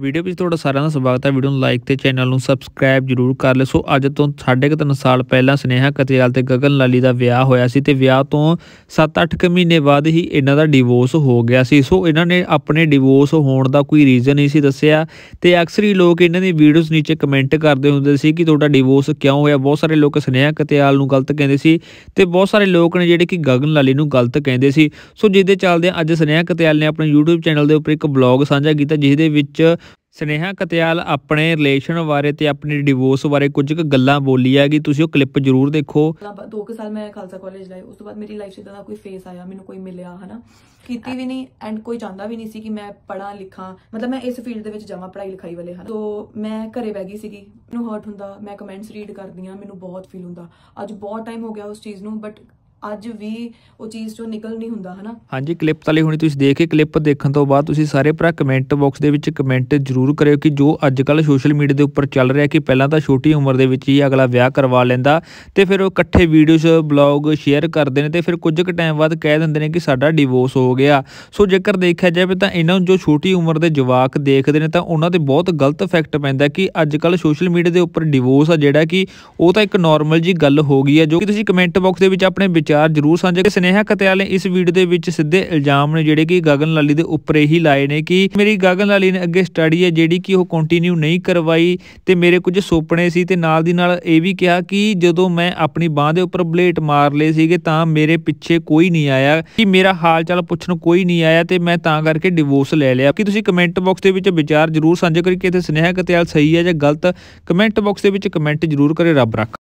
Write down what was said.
video ਵਿੱਚ ਤੁਹਾਡਾ ਸਾਰਿਆਂ ਦਾ ਸਵਾਗਤ ਹੈ ਵੀਡੀਓ ਨੂੰ ਲਾਈਕ ਤੇ ਚੈਨਲ ਨੂੰ ਸਬਸਕ੍ਰਾਈਬ ਜਰੂਰ ਕਰ ਲਿਓ ਸੋ ਅੱਜ ਤੋਂ 3.5 ਸਾਲ ਪਹਿਲਾਂ ਸਨੇਹਾ ਕਤਿਆਲ ਤੇ ਗਗਨ ਲਾਲੀ ਦਾ ਵਿਆਹ ਹੋਇਆ ਸੀ ਤੇ ਵਿਆਹ ਤੋਂ 7-8 ਕੁ ਮਹੀਨੇ ਬਾਅਦ ਹੀ ਇਹਨਾਂ ਦਾ ਡਿਵੋਰਸ ਹੋ ਗਿਆ ਸੀ ਸੋ ਇਹਨਾਂ ਨੇ ਆਪਣੇ ਡਿਵੋਰਸ ਹੋਣ ਦਾ ਕੋਈ ਰੀਜ਼ਨ ਨਹੀਂ ਸੀ ਦੱਸਿਆ ਤੇ ਅਕਸਰ ਹੀ ਲੋਕ ਇਹਨਾਂ ਦੀ ਵੀਡੀਓਜ਼ ਨੀਚੇ ਕਮੈਂਟ ਕਰਦੇ ਹੁੰਦੇ ਸੀ ਕਿ ਤੁਹਾਡਾ ਡਿਵੋਰਸ ਕਿਉਂ ਹੋਇਆ ਬਹੁਤ ਸਾਰੇ ਲੋਕ ਸਨੇਹਾ ਕਤਿਆਲ ਨੂੰ ਗਲਤ ਕਹਿੰਦੇ ਸੀ ਤੇ ਬਹੁਤ ਸਾਰੇ ਲੋਕ ਨੇ ਜਿਹੜੇ ਕਿ ਗਗਨ ਲਾਲੀ ਨੂੰ ਗਲਤ ਕਹਿੰਦੇ ਸੀ ਸੋ ਜਿਹਦੇ ਚੱਲਦੇ ਅੱਜ ਸਨੇਹਾ ਕਤਿਆਲ ਨੇ ਆਪਣੇ YouTube ਚੈਨਲ ਦੇ ਉੱਪਰ ਇੱਕ ਬਲੌਗ ਸਾਂਝਾ ਕੀਤਾ ਜਿਸ ਦੇ ਵਿੱਚ ਸਨੇਹਾ ਕਤਿਆਲ ਆਪਣੇ ਰਿਲੇਸ਼ਨ ਬਾਰੇ ਤੇ ਆਪਣੇ ਡਿਵੋਰਸ ਬਾਰੇ ਕੁਝ ਕੁ ਗੱਲਾਂ ਬੋਲੀ ਹੈਗੀ ਤੁਸੀਂ ਉਹ ਕਲਿੱਪ ਜ਼ਰੂਰ ਦੇਖੋ ਦੋ ਕੁ ਸਾਲ ਮੈਂ ਖਾਲਸਾ ਕਾਲਜ ਲਾਈ ਉਸ ਤੋਂ ਬਾਅਦ ਮੇਰੀ ਲਾਈਫ 'ਚ ਇਦਾਂ ਦਾ ਕੋਈ ਫੇਸ ਆਇਆ ਮੈਨੂੰ ਕੋਈ ਮਿਲਿਆ ਹਨਾ ਕੀਤੀ ਵੀ ਨਹੀਂ ਐਂਡ ਕੋਈ ਜਾਣਦਾ ਵੀ ਨਹੀਂ ਸੀ ਕਿ ਮੈਂ ਪੜਾਂ ਲਿਖਾਂ ਮਤਲਬ ਮੈਂ ਇਸ ਫੀਲਡ ਦੇ ਵਿੱਚ ਜਾਵਾਂ ਪੜਾਈ ਲਿਖਾਈ ਵਾਲੇ ਹਨਾ ਤੋਂ ਮੈਂ ਘਰੇ ਬੈਗੀ ਗਈ ਸੀਗੀ ਮੈਨੂੰ ਹਰਟ ਹੁੰਦਾ ਮੈਂ ਕਮੈਂਟਸ ਰੀਡ ਕਰਦੀ ਆ ਮੈਨੂੰ ਬਹੁਤ ਫੀਲ ਹੁੰਦਾ ਅੱਜ ਬਹੁਤ ਟਾਈਮ ਹੋ ਗਿਆ ਉਸ ਚੀਜ਼ ਨੂੰ ਬਟ ਅੱਜ ਵੀ ਉਹ ਚੀਜ਼ ਚੋਂ ਨਿਕਲ ਨਹੀਂ ਹੁੰਦਾ ਹਨਾ ਹਾਂਜੀ ਕਲਿੱਪ ਤਾਂ ਹੁਣੀ ਤੁਸੀਂ ਦੇਖ ਕੇ ਕਲਿੱਪ ਦੇਖਣ ਤੋਂ ਬਾਅਦ ਤੁਸੀਂ ਸਾਰੇ ਭਰਾ ਕਮੈਂਟ ਬਾਕਸ ਦੇ ਵਿੱਚ ਕਮੈਂਟ ਜ਼ਰੂਰ ਕਰਿਓ ਕਿ ਜੋ ਅੱਜ ਕੱਲ ਸੋਸ਼ਲ ਮੀਡੀਆ ਦੇ ਉੱਪਰ ਚੱਲ ਰਿਹਾ ਕਿ ਪਹਿਲਾਂ ਤਾਂ ਛੋਟੀ ਉਮਰ ਦੇ ਵਿੱਚ ਹੀ ਅਗਲਾ ਵਿਆਹ ਕਰਵਾ ਲੈਂਦਾ ਤੇ ਫਿਰ ਉਹ ਇਕੱਠੇ ਵੀਡੀਓਜ਼ ਬਲੌਗ ਸ਼ੇਅਰ ਕਰਦੇ ਨੇ ਤੇ ਫਿਰ ਕੁਝ ਕੁ ਟਾਈਮ ਬਾਅਦ ਕਹਿ ਦਿੰਦੇ ਨੇ ਕਿ ਸਾਡਾ ਡਿਵੋਰਸ ਹੋ ਗਿਆ ਸੋ ਜੇਕਰ ਦੇਖਿਆ ਜਾਵੇ ਤਾਂ ਇਹਨਾਂ ਨੂੰ ਜੋ ਛੋਟੀ ਉਮਰ ਦੇ ਜਵਾਕ ਦੇਖਦੇ ਨੇ ਤਾਂ ਉਹਨਾਂ ਤੇ ਬਹੁਤ ਗਲਤ ਇਫੈਕਟ ਪੈਂਦਾ ਕਿ ਅੱਜ ਕੱਲ ਸੋਸ਼ਲ ਮੀਡੀਆ ਦੇ ਉੱਪਰ ਡਿਵੋਰਸ ਆ ਜਿਹੜਾ ਕਿ ਉਹ ਤਾਂ ਇੱਕ ਨਾਰਮਲ ਜੀ ਗੱਲ ਹੋ ਗਈ ਹੈ ਜੋ ਕਿ ਤੁਸੀਂ ਕਮੈਂਟ ਬਾਕਸ ਦੇ ਵਿੱਚ ਆਪਣੇ ਵਿੱਚ ਵਿਚਾਰ ਜ਼ਰੂਰ ਸਾਂਝੇ ਕਿ ਸਨੇਹਾ ਕਤਿਆਲ ਨੇ ਇਸ ਵੀਡੀਓ ਦੇ ਵਿੱਚ ਸਿੱਧੇ ਇਲਜ਼ਾਮ ਨੇ ਜਿਹੜੇ ਕਿ ਗਗਨ ਲਾਲੀ ਦੇ ਉੱਪਰ ਹੀ ਲਾਏ ਨੇ ਕਿ ਮੇਰੀ ਗਗਨ ਲਾਲੀ ਨੇ ਅੱਗੇ ਸਟੱਡੀ ਹੈ ਜਿਹੜੀ ਕਿ ਉਹ ਕੰਟੀਨਿਊ ਨਹੀਂ ਕਰਵਾਈ ਤੇ ਮੇਰੇ ਕੁਝ ਸੁਪਨੇ ਸੀ ਤੇ ਨਾਲ ਦੀ ਨਾਲ ਇਹ ਵੀ ਕਿਹਾ ਕਿ ਜਦੋਂ ਮੈਂ ਆਪਣੀ ਬਾਹ ਦੇ ਉੱਪਰ ਬਲੇਟ ਮਾਰ ਲਏ ਸੀਗੇ ਤਾਂ ਮੇਰੇ ਪਿੱਛੇ ਕੋਈ ਨਹੀਂ ਆਇਆ ਕਿ ਮੇਰਾ ਹਾਲ ਚਾਲ ਪੁੱਛਣ ਕੋਈ ਨਹੀਂ ਆਇਆ ਤੇ ਮੈਂ ਤਾਂ ਕਰਕੇ ਡਿਵੋਰਸ ਲੈ ਲਿਆ ਕਿ ਤੁਸੀਂ ਕਮੈਂਟ ਬਾਕਸ ਦੇ ਵਿੱਚ ਵਿਚਾਰ ਜ਼ਰੂਰ ਸਾਂਝੇ ਕਰੀ ਕਿ ਇਹ ਸਨੇਹਾ ਕਤਿਆਲ ਸਹੀ ਹੈ ਜਾਂ ਗਲਤ ਕਮੈਂਟ ਬਾਕਸ ਦੇ ਵਿੱਚ ਕਮੈਂਟ ਜ਼ਰੂਰ ਕਰੇ ਰੱਬ ਰੱਖਾ